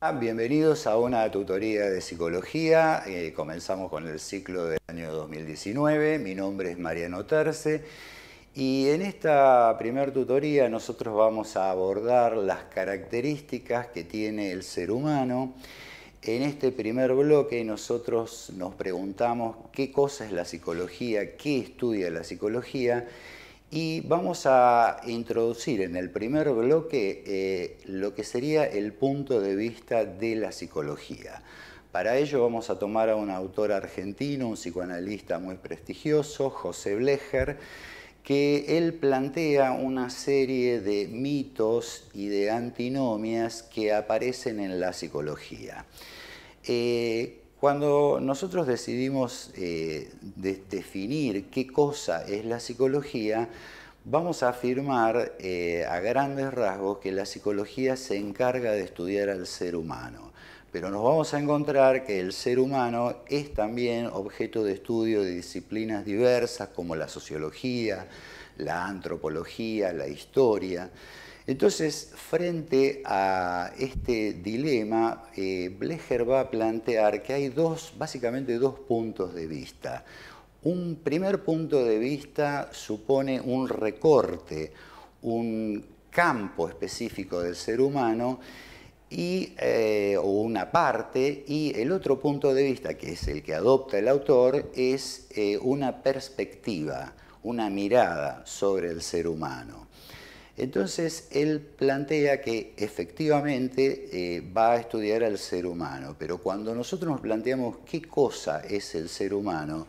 Ah, bienvenidos a una tutoría de psicología. Eh, comenzamos con el ciclo del año 2019. Mi nombre es Mariano Terce y en esta primer tutoría nosotros vamos a abordar las características que tiene el ser humano. En este primer bloque nosotros nos preguntamos qué cosa es la psicología, qué estudia la psicología y vamos a introducir en el primer bloque eh, lo que sería el punto de vista de la psicología. Para ello vamos a tomar a un autor argentino, un psicoanalista muy prestigioso, José Blecher, que él plantea una serie de mitos y de antinomias que aparecen en la psicología. Eh, cuando nosotros decidimos eh, definir qué cosa es la psicología, vamos a afirmar eh, a grandes rasgos que la psicología se encarga de estudiar al ser humano, pero nos vamos a encontrar que el ser humano es también objeto de estudio de disciplinas diversas como la sociología, la antropología, la historia. Entonces, frente a este dilema, eh, Blecher va a plantear que hay dos, básicamente dos puntos de vista. Un primer punto de vista supone un recorte, un campo específico del ser humano y, eh, o una parte, y el otro punto de vista, que es el que adopta el autor, es eh, una perspectiva, una mirada sobre el ser humano. Entonces él plantea que efectivamente eh, va a estudiar al ser humano, pero cuando nosotros nos planteamos qué cosa es el ser humano,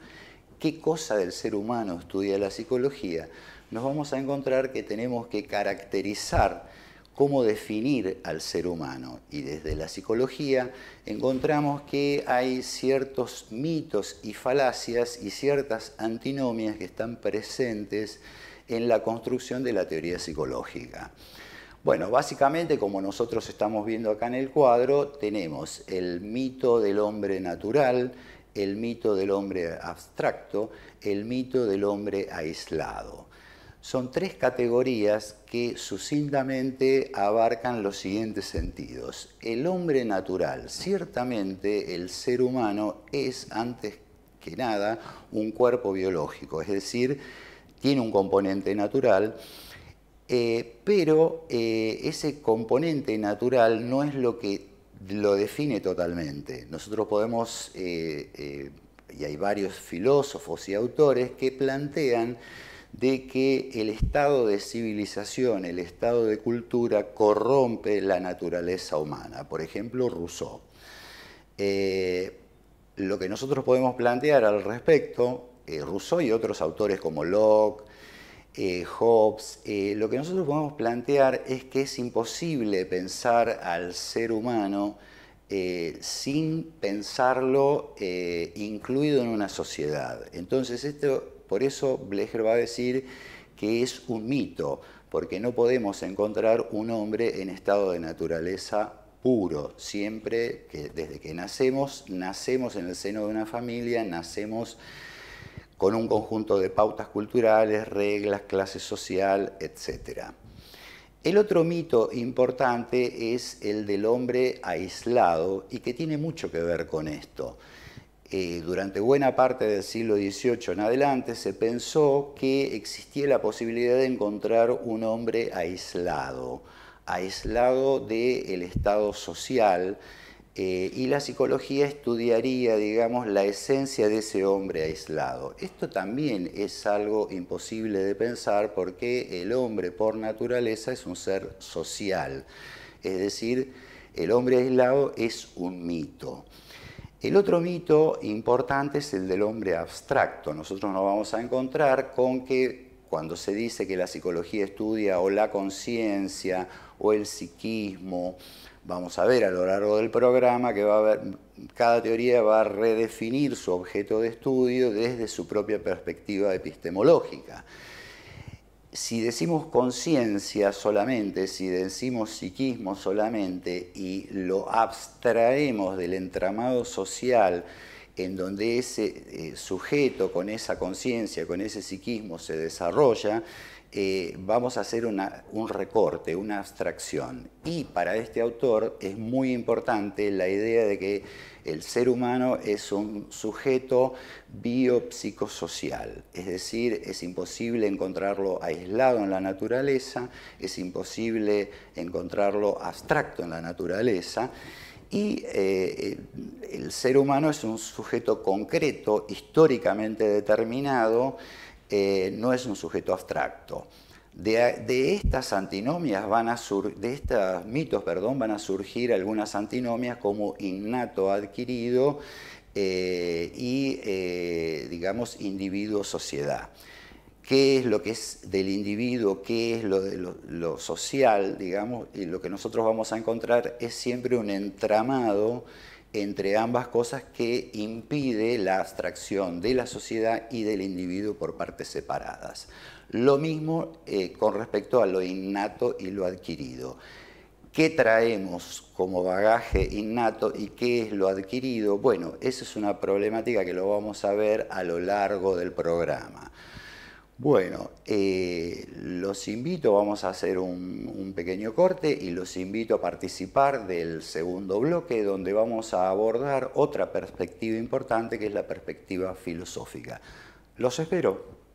qué cosa del ser humano estudia la psicología, nos vamos a encontrar que tenemos que caracterizar cómo definir al ser humano. Y desde la psicología encontramos que hay ciertos mitos y falacias y ciertas antinomias que están presentes en la construcción de la teoría psicológica. Bueno, básicamente, como nosotros estamos viendo acá en el cuadro, tenemos el mito del hombre natural, el mito del hombre abstracto, el mito del hombre aislado. Son tres categorías que sucintamente abarcan los siguientes sentidos. El hombre natural, ciertamente el ser humano es antes que nada un cuerpo biológico, es decir, tiene un componente natural, eh, pero eh, ese componente natural no es lo que lo define totalmente. Nosotros podemos, eh, y hay varios filósofos y autores que plantean de que el estado de civilización, el estado de cultura corrompe la naturaleza humana. Por ejemplo, Rousseau. lo que nosotros podemos plantear al respecto eh, Rousseau y otros autores como Locke, eh, Hobbes, eh, lo que nosotros podemos plantear es que es imposible pensar al ser humano sin pensarlo incluido en una sociedad. Entonces, esto, por eso Blecher va a decir que es un mito, porque no podemos encontrar un hombre en estado de naturaleza puro. Siempre que desde que nacemos, nacemos en el seno de una familia, nacemos con un conjunto de pautas culturales, reglas, clase social, etc. El otro mito importante es el del hombre aislado y que tiene mucho que ver con esto. Eh, durante buena parte del siglo XVIII en adelante se pensó que existía la posibilidad de encontrar un hombre aislado, aislado del estado social, eh, y la psicología estudiaría, digamos, la esencia de ese hombre aislado. Esto también es algo imposible de pensar porque el hombre por naturaleza es un ser social, es decir, el hombre aislado es un mito. El otro mito importante es el del hombre abstracto. Nosotros nos vamos a encontrar con que cuando se dice que la psicología estudia o la conciencia o el psiquismo, Vamos a ver a lo largo del programa que cada teoría va a redefinir su objeto de estudio desde su propia perspectiva epistemológica. Si decimos conciencia solamente, si decimos psiquismo solamente y lo abstraemos del entramado social, en donde ese eh, sujeto con esa conciencia, con ese psiquismo se desarrolla, eh, vamos a hacer un recorte, una abstracción. Y para este autor es muy importante la idea de que el ser humano es un sujeto biopsicosocial, es decir, es imposible encontrarlo aislado en la naturaleza, es imposible encontrarlo abstracto en la naturaleza. Y eh, eh, el ser humano es un sujeto concreto, históricamente determinado, eh, no es un sujeto abstracto. De, estas antinomias van a de estos mitos, perdón, van a surgir algunas antinomias como innato adquirido y, digamos, individuo-sociedad qué es lo que es del individuo, qué es lo, social, digamos, y lo que nosotros vamos a encontrar es siempre un entramado entre ambas cosas que impide la abstracción de la sociedad y del individuo por partes separadas. Lo mismo eh, con respecto a lo innato y lo adquirido. ¿Qué traemos como bagaje innato y qué es lo adquirido? Bueno, esa es una problemática que lo vamos a ver a lo largo del programa. Bueno, eh, los invito, vamos a hacer un, pequeño corte y los invito a participar del segundo bloque donde vamos a abordar otra perspectiva importante que es la perspectiva filosófica. Los espero.